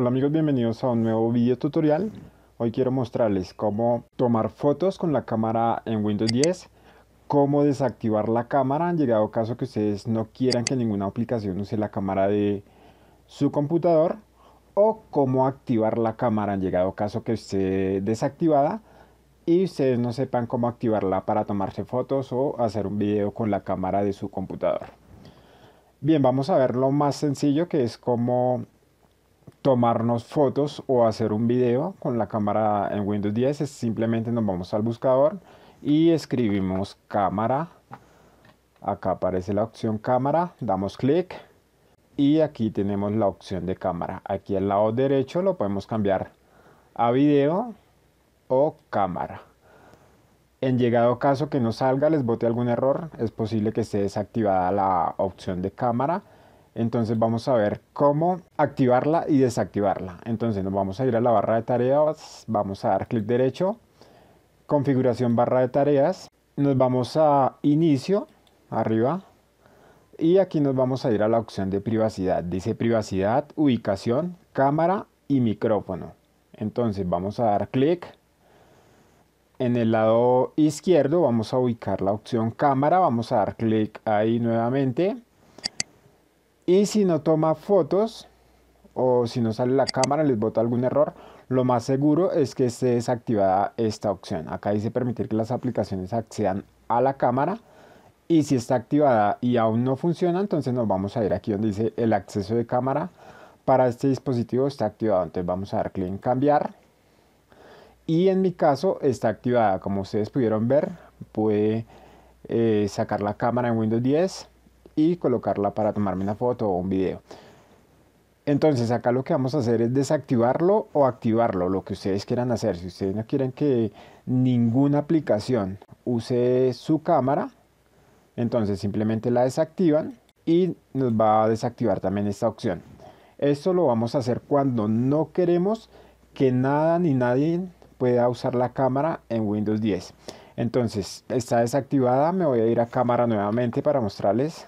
Hola amigos, bienvenidos a un nuevo video tutorial. Hoy quiero mostrarles cómo tomar fotos con la cámara en Windows 10, cómo desactivar la cámara en llegado caso que ustedes no quieran que ninguna aplicación use la cámara de su computador o cómo activar la cámara en llegado caso que esté desactivada y ustedes no sepan cómo activarla para tomarse fotos o hacer un video con la cámara de su computador. Bien, vamos a ver lo más sencillo que es cómo tomarnos fotos o hacer un video con la cámara en Windows 10 es simplemente nos vamos al buscador y escribimos cámara acá aparece la opción cámara damos clic y aquí tenemos la opción de cámara aquí al lado derecho lo podemos cambiar a video o cámara en llegado caso que no salga les bote algún error es posible que esté desactivada la opción de cámara entonces vamos a ver cómo activarla y desactivarla. Entonces nos vamos a ir a la barra de tareas, vamos a dar clic derecho, configuración barra de tareas, nos vamos a inicio, arriba, y aquí nos vamos a ir a la opción de privacidad. Dice privacidad, ubicación, cámara y micrófono. Entonces vamos a dar clic. En el lado izquierdo vamos a ubicar la opción cámara, vamos a dar clic ahí nuevamente y si no toma fotos o si no sale la cámara, les bota algún error, lo más seguro es que esté desactivada esta opción. Acá dice permitir que las aplicaciones accedan a la cámara. Y si está activada y aún no funciona, entonces nos vamos a ir aquí donde dice el acceso de cámara para este dispositivo está activado. Entonces vamos a dar clic en cambiar. Y en mi caso está activada. Como ustedes pudieron ver, puede eh, sacar la cámara en Windows 10 y colocarla para tomarme una foto o un video. Entonces acá lo que vamos a hacer es desactivarlo o activarlo, lo que ustedes quieran hacer. Si ustedes no quieren que ninguna aplicación use su cámara, entonces simplemente la desactivan y nos va a desactivar también esta opción. Esto lo vamos a hacer cuando no queremos que nada ni nadie pueda usar la cámara en Windows 10. Entonces está desactivada, me voy a ir a cámara nuevamente para mostrarles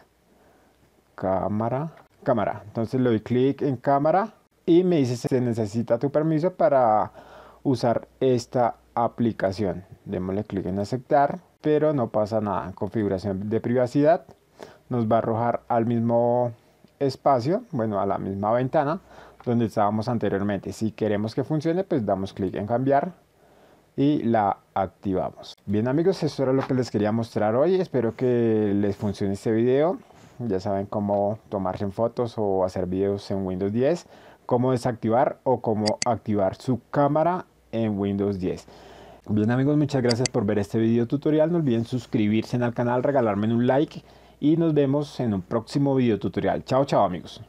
cámara, cámara. Entonces le doy clic en cámara y me dice se necesita tu permiso para usar esta aplicación. Démosle clic en aceptar, pero no pasa nada. Configuración de privacidad nos va a arrojar al mismo espacio, bueno, a la misma ventana donde estábamos anteriormente. Si queremos que funcione, pues damos clic en cambiar y la activamos. Bien amigos, eso era lo que les quería mostrar hoy. Espero que les funcione este video ya saben cómo tomarse fotos o hacer videos en Windows 10, cómo desactivar o cómo activar su cámara en Windows 10. Bien amigos, muchas gracias por ver este video tutorial, no olviden suscribirse al canal, regalarme un like y nos vemos en un próximo video tutorial. Chao, chao amigos.